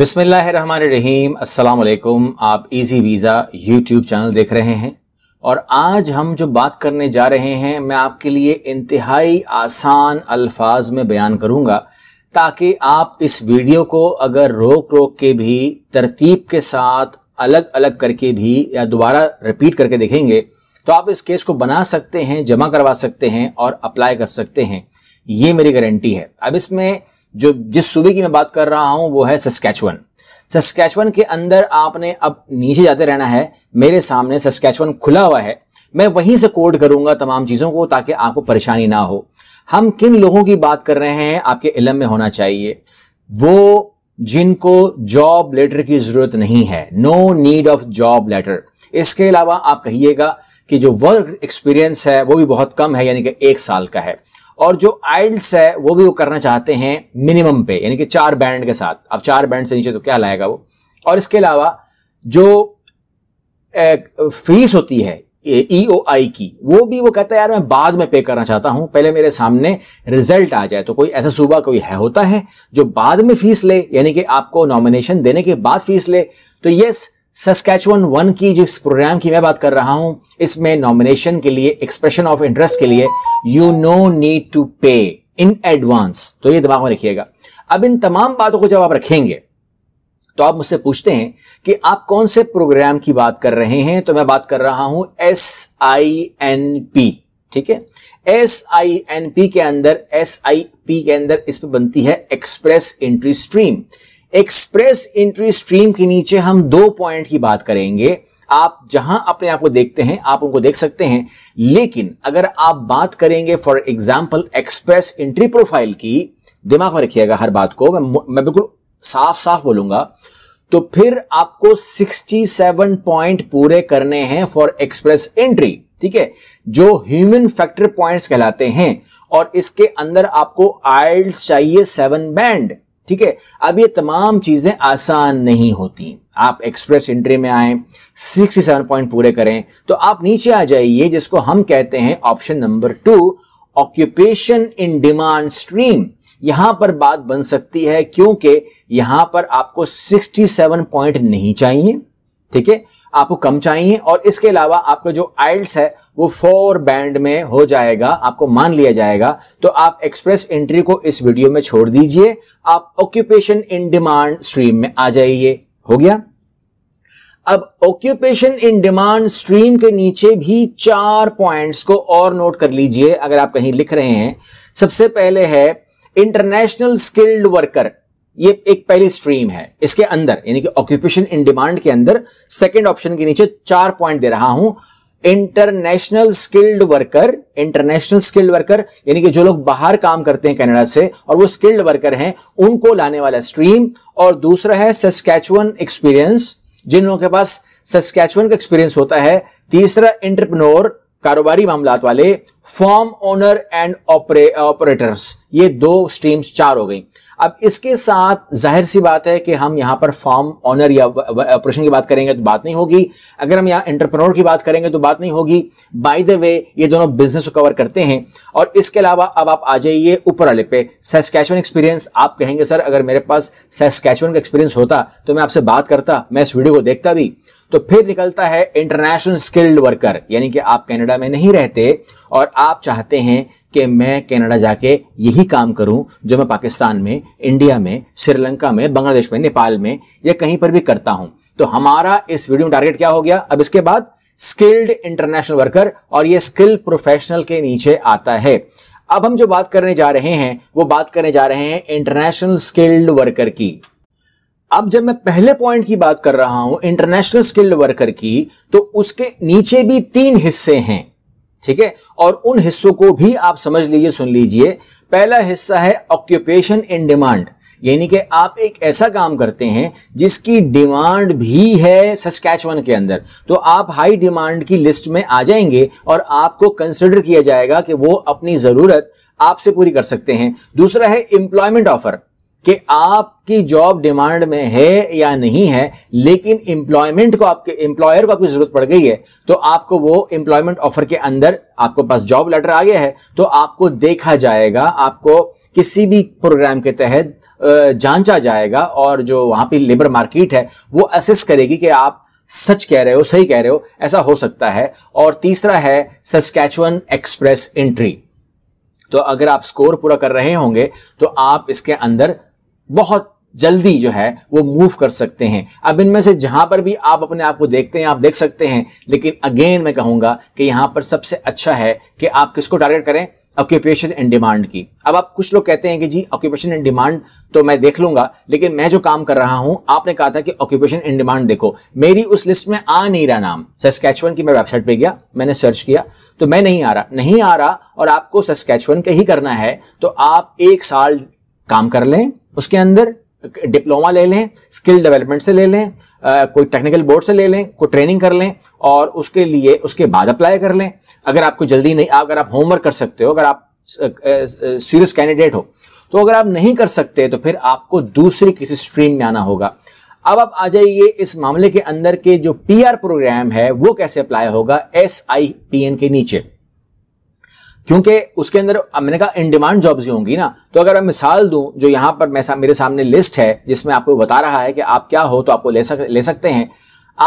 बिसमीम असलकुम आप इजी वीज़ा यूट्यूब चैनल देख रहे हैं और आज हम जो बात करने जा रहे हैं मैं आपके लिए इंतहाई आसान अल्फाज में बयान करूंगा ताकि आप इस वीडियो को अगर रोक रोक के भी तरतीब के साथ अलग अलग करके भी या दोबारा रिपीट करके देखेंगे तो आप इस केस को बना सकते हैं जमा करवा सकते हैं और अप्लाई कर सकते हैं ये मेरी गारंटी है अब इसमें जो जिस सूबे की मैं बात कर रहा हूं वो है सस्कैचवन सस्कैचवन के अंदर आपने अब नीचे जाते रहना है मेरे सामने सस्कैचवन खुला हुआ है मैं वहीं से कोड करूंगा तमाम चीज़ों को ताकि आपको परेशानी ना हो हम किन लोगों की बात कर रहे हैं आपके इलम में होना चाहिए वो जिनको जॉब लेटर की ज़रूरत नहीं है no need of job letter इसके अलावा आप कहिएगा कि जो वर्क एक्सपीरियंस है वो भी बहुत कम है यानी कि एक साल का है और जो आइल्स है वो भी वो करना चाहते हैं मिनिमम पे यानी कि चार बैंड के साथ अब चार बैंड से नीचे तो क्या लाएगा वो और इसके अलावा जो फीस होती है ई ओ आई की वो भी वो कहता है यार मैं बाद में पे करना चाहता हूं पहले मेरे सामने रिजल्ट आ जाए तो कोई ऐसा सूबा कोई है होता है जो बाद में फीस ले यानी कि आपको नॉमिनेशन देने के बाद फीस ले तो यस सस्कैचुअन वन की जिस प्रोग्राम की मैं बात कर रहा हूं इसमें नॉमिनेशन के लिए एक्सप्रेशन ऑफ इंटरेस्ट के लिए यू नो नीड टू पे इन एडवांस तो ये दिमाग में रखिएगा अब इन तमाम बातों को जब आप रखेंगे तो आप मुझसे पूछते हैं कि आप कौन से प्रोग्राम की बात कर रहे हैं तो मैं बात कर रहा हूं एस आई एन पी ठीक है एस आई एन पी के अंदर एस आई पी के अंदर इस पर बनती है express entry stream express entry stream के नीचे हम दो पॉइंट की बात करेंगे आप जहां अपने आप को देखते हैं आप उनको देख सकते हैं लेकिन अगर आप बात करेंगे for example express entry profile की दिमाग में रखिएगा हर बात को मैं मैं बिल्कुल साफ साफ बोलूंगा तो फिर आपको 67 पॉइंट पूरे करने हैं फॉर एक्सप्रेस एंट्री ठीक है जो ह्यूमन फैक्टर पॉइंट्स कहलाते हैं और इसके अंदर आपको आइल्स चाहिए सेवन बैंड ठीक है अब ये तमाम चीज़ें आसान नहीं होती आप एक्सप्रेस एंट्री में आए 67 पॉइंट पूरे करें तो आप नीचे आ जाइए जिसको हम कहते हैं option number two occupation in demand stream यहां पर बात बन सकती है क्योंकि यहां पर आपको 67 पॉइंट नहीं चाहिए ठीक है आपको कम चाहिए और इसके अलावा आपका जो आइल्स है वो फोर बैंड में हो जाएगा आपको मान लिया जाएगा तो आप एक्सप्रेस एंट्री को इस वीडियो में छोड़ दीजिए आप ऑक्यूपेशन इन डिमांड स्ट्रीम में आ जाइए हो गया अब ऑक्यूपेशन इन डिमांड स्ट्रीम के नीचे भी चार पॉइंट्स को और नोट कर लीजिए अगर आप कहीं लिख रहे हैं सबसे पहले है इंटरनेशनल स्किल्ड वर्कर ये एक पहली स्ट्रीम है इसके अंदर यानी कि ऑक्यूपेशन इन डिमांड के अंदर सेकंड ऑप्शन के नीचे चार पॉइंट दे रहा हूं international skilled worker international skilled worker यानी कि जो लोग बाहर काम करते हैं कनाडा से और वो स्किल्ड वर्कर हैं उनको लाने वाला स्ट्रीम और दूसरा है सस्कैचुअन एक्सपीरियंस जिन लोगों के पास सस्कैचुअन का एक्सपीरियंस होता है तीसरा इंटरप्रनोर कारोबारी मामला वाले फॉर्म ओनर एंड ऑपरेटर्स ये दो स्ट्रीम्स चार हो गई अब इसके साथ जाहिर सी बात है कि हम यहां पर फॉर्म ऑनर या ऑपरेशन की बात करेंगे तो बात नहीं होगी अगर हम यहां एंटरप्रेन्योर की बात करेंगे तो बात नहीं होगी बाय द वे ये दोनों बिजनेस को कवर करते हैं और इसके अलावा अब आप आ जाइए ऊपर वाले पे सेस्कैचवन एक्सपीरियंस आप कहेंगे सर अगर मेरे पास सेस्कैचवन का एक्सपीरियंस होता तो मैं आपसे बात करता मैं इस वीडियो को देखता भी तो फिर निकलता है इंटरनेशनल स्किल्ड वर्कर यानी कि आप कनाडा में नहीं रहते और आप चाहते हैं कि मैं कनाडा जाके यही वही काम करूं जो मैं पाकिस्तान में इंडिया में श्रीलंका में बांग्लादेश में नेपाल में या कहीं पर भी करता हूं तो हमारा इस वीडियो में टारगेट क्या हो गया अब इसके बाद स्किल्ड इंटरनेशनल वर्कर और ये स्किल प्रोफेशनल के नीचे आता है अब हम जो बात करने जा रहे हैं वो बात करने जा रहे हैं इंटरनेशनल स्किल्ड वर्कर की अब जब मैं पहले पॉइंट की बात कर रहा हूं इंटरनेशनल स्किल्ड वर्कर की तो उसके नीचे भी तीन हिस्से हैं ठीक है और उन हिस्सों को भी आप समझ लीजिए सुन लीजिए पहला हिस्सा है ऑक्यूपेशन इन डिमांड यानी कि आप एक ऐसा काम करते हैं जिसकी डिमांड भी है सस्कैचवन के अंदर तो आप हाई डिमांड की लिस्ट में आ जाएंगे और आपको कंसिडर किया जाएगा कि वो अपनी ज़रूरत आपसे पूरी कर सकते हैं दूसरा है एम्प्लॉयमेंट ऑफर कि आपकी जॉब डिमांड में है या नहीं है लेकिन एम्प्लॉयमेंट को आपके एम्प्लॉयर को आपकी जरूरत पड़ गई है तो आपको वो एम्प्लॉयमेंट ऑफर के अंदर आपको पास जॉब लेटर आ गया है तो आपको देखा जाएगा आपको किसी भी प्रोग्राम के तहत जांचा जाएगा और जो वहां पे लेबर मार्केट है वो असेस करेगी कि आप सच कह रहे हो सही कह रहे हो ऐसा हो सकता है और तीसरा है सस्कैचुअन एक्सप्रेस एंट्री तो अगर आप स्कोर पूरा कर रहे होंगे तो आप इसके अंदर बहुत जल्दी जो है वो मूव कर सकते हैं अब इनमें से जहां पर भी आप अपने आप को देखते हैं आप देख सकते हैं लेकिन अगेन मैं कहूंगा कि यहां पर सबसे अच्छा है कि आप किसको टारगेट करें ऑक्यूपेशन एंड डिमांड की अब आप कुछ लोग कहते हैं कि जी ऑक्यूपेशन एंड डिमांड तो मैं देख लूंगा लेकिन मैं जो काम कर रहा हूं आपने कहा था कि ऑक्यूपेशन एंड डिमांड देखो मेरी उस लिस्ट में आ नहीं रहा नाम सस्कैचवन की मैं वेबसाइट पे गया मैंने सर्च किया तो मैं नहीं आ रहा नहीं आ रहा और आपको सस्कैचवन का ही करना है तो आप एक साल काम कर लें उसके अंदर डिप्लोमा ले लें स्किल डेवलपमेंट से ले लें कोई टेक्निकल बोर्ड से ले लें कोई ट्रेनिंग कर लें और उसके लिए उसके बाद अप्लाई कर लें अगर आपको जल्दी नहीं अगर आप होमवर्क कर सकते हो अगर आप सीरियस कैंडिडेट हो तो अगर आप नहीं कर सकते तो फिर आपको दूसरी किसी स्ट्रीम में आना होगा अब आप आ जाइए इस मामले के अंदर के जो पीआर प्रोग्राम है वो कैसे अप्लाई होगा एस आई पी एन के नीचे क्योंकि उसके अंदर मैंने कहा इन डिमांड जॉब्स ही होंगी ना तो अगर मैं मिसाल दूं जो यहां पर मैं सा, मेरे सामने लिस्ट है जिसमें आपको बता रहा है कि आप क्या हो तो आपको ले सक ले सकते हैं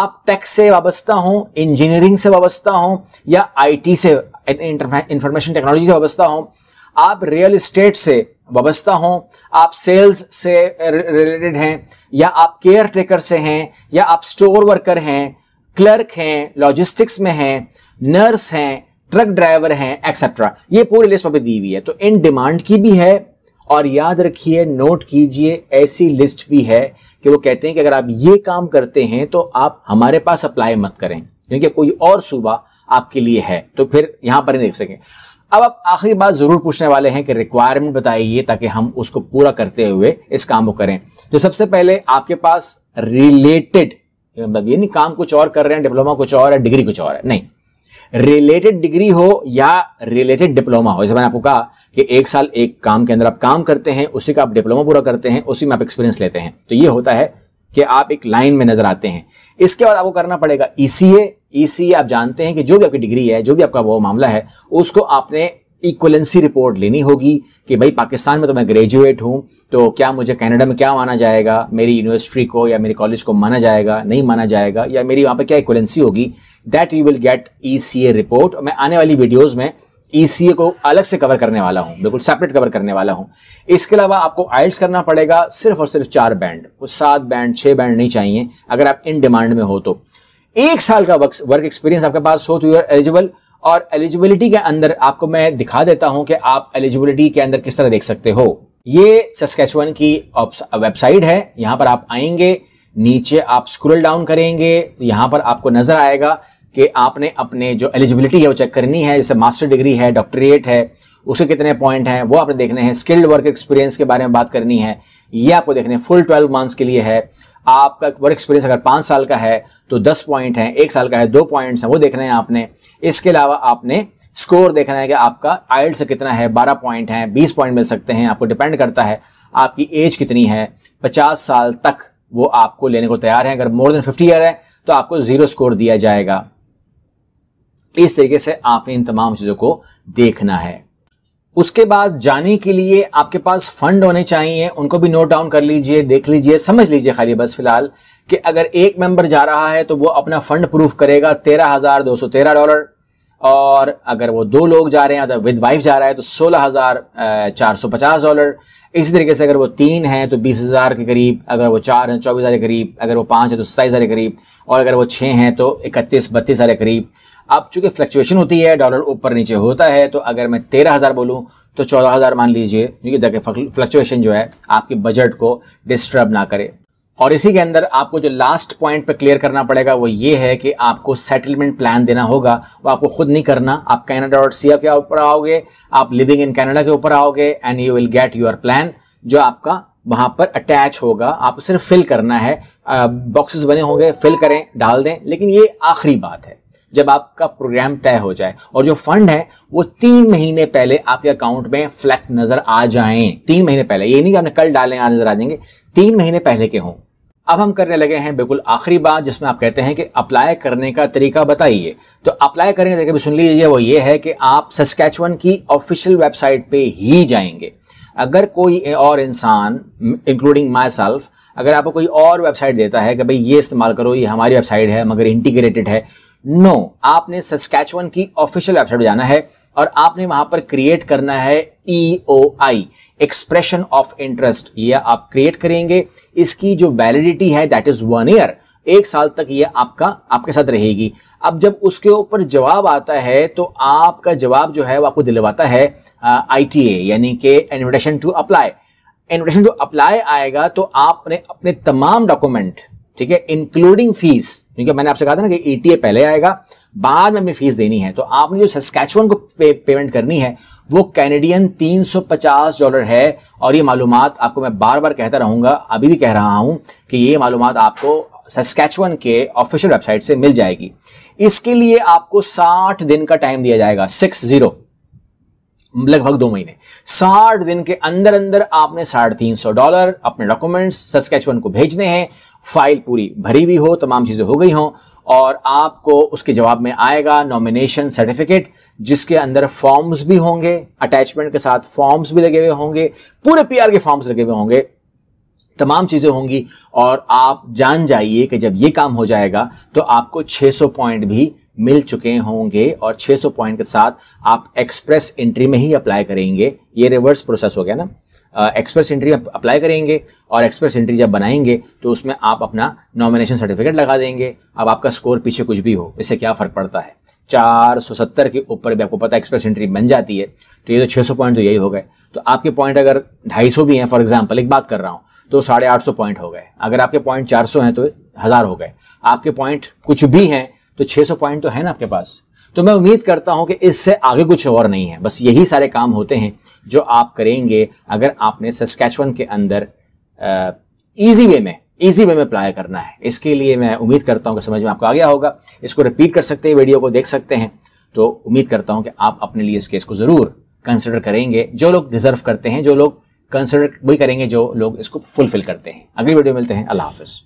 आप टेक्स से वाबस्ता हो इंजीनियरिंग से वाबस्ता हो या आईटी से इंफॉर्मेशन टेक्नोलॉजी से वाबस्ता हो आप रियल इस्टेट से वाबस्ता हो आप सेल्स से रिलेटेड हैं या आप केयर टेकर से हैं या आप स्टोर वर्कर हैं क्लर्क हैं लॉजिस्टिक्स में हैं नर्स हैं ट्रक ड्राइवर हैं एक्सेट्रा ये पूरी लिस्ट वहां पे दी हुई है तो इन डिमांड की भी है और याद रखिए नोट कीजिए ऐसी लिस्ट भी है कि वो कहते हैं कि अगर आप ये काम करते हैं तो आप हमारे पास अप्लाई मत करें क्योंकि कोई और सूबा आपके लिए है तो फिर यहां पर नहीं देख सकें अब आप आखिरी बात जरूर पूछने वाले हैं कि रिक्वायरमेंट बताइए ताकि हम उसको पूरा करते हुए इस काम को करें तो सबसे पहले आपके पास रिलेटेड मतलब ये नहीं काम कुछ और कर रहे हैं डिप्लोमा कुछ और है डिग्री कुछ और है नहीं रिलेटेड डिग्री हो या रिलेटेड डिप्लोमा हो जैसे मैंने आपको कहा कि एक साल एक काम के अंदर आप काम करते हैं उसी का आप डिप्लोमा पूरा करते हैं उसी में आप एक्सपीरियंस लेते हैं तो ये होता है कि आप एक लाइन में नजर आते हैं इसके बाद आपको करना पड़ेगा ईसीए e ईसीए e आप जानते हैं कि जो भी आपकी डिग्री है जो भी आपका वो मामला है उसको आपने इक्वलेंसी रिपोर्ट लेनी होगी कि भाई पाकिस्तान में तो मैं ग्रेजुएट हूँ तो क्या मुझे कनाडा में क्या माना जाएगा मेरी यूनिवर्सिटी को या मेरे कॉलेज को माना जाएगा नहीं माना जाएगा या मेरी वहाँ पर क्या इक्वलेंसी होगी that you will get E report मैं आने वाली वीडियोज़ में ई e को अलग से कवर करने वाला हूँ बिल्कुल सेपरेट कवर करने वाला हूँ इसके अलावा आपको आइल्स करना पड़ेगा सिर्फ और सिर्फ चार बैंड वो सात बैंड छः बैंड नहीं चाहिए अगर आप इन डिमांड में हो तो एक साल का वर्क वर्क एक्सपीरियंस आपके पास हो तो यू आर एलिजिबल और एलिजिबिलिटी के अंदर आपको मैं दिखा देता हूं कि आप एलिजिबिलिटी के अंदर किस तरह देख सकते हो ये सस्केचुअन की वेबसाइट है यहां पर आप आएंगे नीचे आप स्क्रोल डाउन करेंगे यहां पर आपको नजर आएगा कि आपने अपने जो एलिजिबिलिटी है वो चेक करनी है जैसे मास्टर डिग्री है डॉक्टरेट है उसे कितने पॉइंट हैं वो आपने देखने हैं स्किल्ड वर्क एक्सपीरियंस के बारे में बात करनी है ये आपको देखने फुल ट्वेल्व मंथ्स के लिए है आपका वर्क एक्सपीरियंस अगर पांच साल का है तो दस पॉइंट है एक साल का है दो पॉइंट है वो देखना है आपने इसके अलावा आपने स्कोर देखना है कि आपका आइल्ड से कितना है बारह पॉइंट है बीस पॉइंट मिल सकते हैं आपको डिपेंड करता है आपकी एज कितनी है पचास साल तक वो आपको लेने को तैयार है अगर मोर देन फिफ्टी ईयर है तो आपको जीरो स्कोर दिया जाएगा इस तरीके से आपने इन तमाम चीज़ों को देखना है उसके बाद जाने के लिए आपके पास फंड होने चाहिए उनको भी नोट डाउन कर लीजिए देख लीजिए समझ लीजिए खाली बस फिलहाल कि अगर एक मेंबर जा रहा है तो वो अपना फंड प्रूफ करेगा तेरह हजार दो सौ तेरह डॉलर और अगर वो दो लोग जा रहे हैं अगर विद वाइफ जा रहा है तो सोलह हज़ार चार सौ पचास डॉलर इसी तरीके से अगर वो तीन हैं तो बीस हज़ार के करीब अगर वो चार हैं तो चौबीस हज़ार के करीब अगर वो पांच है तो सत्ताईस हज़ार के करीब और अगर वो छः हैं तो इकतीस बत्तीस हज़ार के करीब अब चूंकि फ्लक्चुएशन होती है डॉलर ऊपर नीचे होता है तो अगर मैं तेरह हज़ार बोलूँ तो चौदह हज़ार मान लीजिए क्योंकि देखिए फ्लक्चुएशन जो है आपके बजट को डिस्टर्ब ना करे और इसी के अंदर आपको जो लास्ट पॉइंट पर क्लियर करना पड़ेगा वो ये है कि आपको सेटलमेंट प्लान देना होगा वो आपको खुद नहीं करना आप कैनेडा डॉट सी के ऊपर आओगे आप लिविंग इन कैनेडा के ऊपर आओगे and you will get your plan जो आपका वहां पर अटैच होगा आपको सिर्फ फिल करना है बॉक्सेस बने होंगे फिल करें डाल दें लेकिन ये आखिरी बात है जब आपका प्रोग्राम तय हो जाए और जो फंड है वो तीन महीने पहले आपके अकाउंट में फ्लैक्ट नजर आ जाए तीन महीने पहले ये नहीं कि आपने कल डालें आ नजर आ जाएंगे तीन महीने पहले के हों अब हम करने लगे हैं बिल्कुल आखिरी बात जिसमें आप कहते हैं कि अप्लाई करने का तरीका बताइए तो अप्लाई करने का तरीका भी सुन लीजिए वो ये है कि आप सस्कैचवन की ऑफिशियल वेबसाइट पे ही जाएंगे अगर कोई और इंसान इंक्लूडिंग माई सेल्फ अगर आपको कोई और वेबसाइट देता है कि भाई ये इस्तेमाल करो ये हमारी वेबसाइट है मगर इंटीग्रेटेड है नो आपने सस्कैचवन की ऑफिशियल वेबसाइट पर जाना है और आपने वहां पर क्रिएट करना है E O I expression of interest ये आप क्रिएट करेंगे इसकी जो वैलिडिटी है दैट इज वन ईयर एक साल तक ये आपका आपके साथ रहेगी अब जब उसके ऊपर जवाब आता है तो आपका जवाब जो है वो आपको दिलवाता है आई टी ए यानी कि invitation to apply invitation to apply आएगा तो आपने अपने तमाम डॉक्यूमेंट ठीक है इंक्लूडिंग फीस क्योंकि मैंने आपसे कहा था ना कि ईटीए पहले आएगा बाद में फीस देनी है तो आपने जो सस्कैचुअन को पे, पेमेंट करनी है वो कैनेडियन 350 डॉलर है और ये मालूम आपको मैं बार बार कहता रहूंगा अभी भी कह रहा हूं कि ये मालूम आपको सस्कैचुअन के ऑफिशियल वेबसाइट से मिल जाएगी इसके लिए आपको 60 दिन का टाइम दिया जाएगा सिक्स जीरो लगभग दो महीने साठ दिन के अंदर अंदर आपने साढ़े तीन सौ डॉलर अपने डॉक्यूमेंट्स सस्कैचुअन को भेजने हैं फाइल पूरी भरी हुई हो तमाम चीज़ें हो गई हो और आपको उसके जवाब में आएगा नॉमिनेशन सर्टिफिकेट जिसके अंदर फॉर्म्स भी होंगे अटैचमेंट के साथ फॉर्म्स भी लगे हुए होंगे पूरे पीआर के फॉर्म्स लगे हुए होंगे तमाम चीज़ें होंगी और आप जान जाइए कि जब ये काम हो जाएगा तो आपको 600 पॉइंट भी मिल चुके होंगे और 600 पॉइंट के साथ आप एक्सप्रेस एंट्री में ही अप्लाई करेंगे ये रिवर्स प्रोसेस हो गया ना एक्सप्रेस एंट्री अप्लाई करेंगे और एक्सप्रेस एंट्री जब बनाएंगे तो उसमें आप अपना नॉमिनेशन सर्टिफिकेट लगा देंगे अब आपका स्कोर पीछे कुछ भी हो इससे क्या फ़र्क पड़ता है चार सौ सत्तर के ऊपर भी आपको पता है एक्सप्रेस एंट्री बन जाती है तो ये तो सौ पॉइंट तो यही हो गए तो आपके पॉइंट अगर ढाई सौ भी हैं फॉर एग्जाम्पल एक बात कर रहा हूँ तो साढ़े आठ सौ पॉइंट हो गए अगर आपके पॉइंट चार सौ हैं तो हज़ार हो गए आपके पॉइंट कुछ भी हैं तो सौ पॉइंट तो है ना आपके पास तो मैं उम्मीद करता हूं कि इससे आगे कुछ और नहीं है बस यही सारे काम होते हैं जो आप करेंगे अगर आपने सस्कैचवन के अंदर ईजी वे में ईजी वे में अप्लाई करना है इसके लिए मैं उम्मीद करता हूं कि समझ में आपको आ गया होगा इसको रिपीट कर सकते हैं वीडियो को देख सकते हैं तो उम्मीद करता हूं कि आप अपने लिए इस केस को ज़रूर कंसिडर करेंगे जो लोग डिजर्व करते हैं जो लोग कंसिडर वही करेंगे जो लोग इसको फुलफिल करते हैं अगली वीडियो मिलते हैं अल्लाह हाफिज़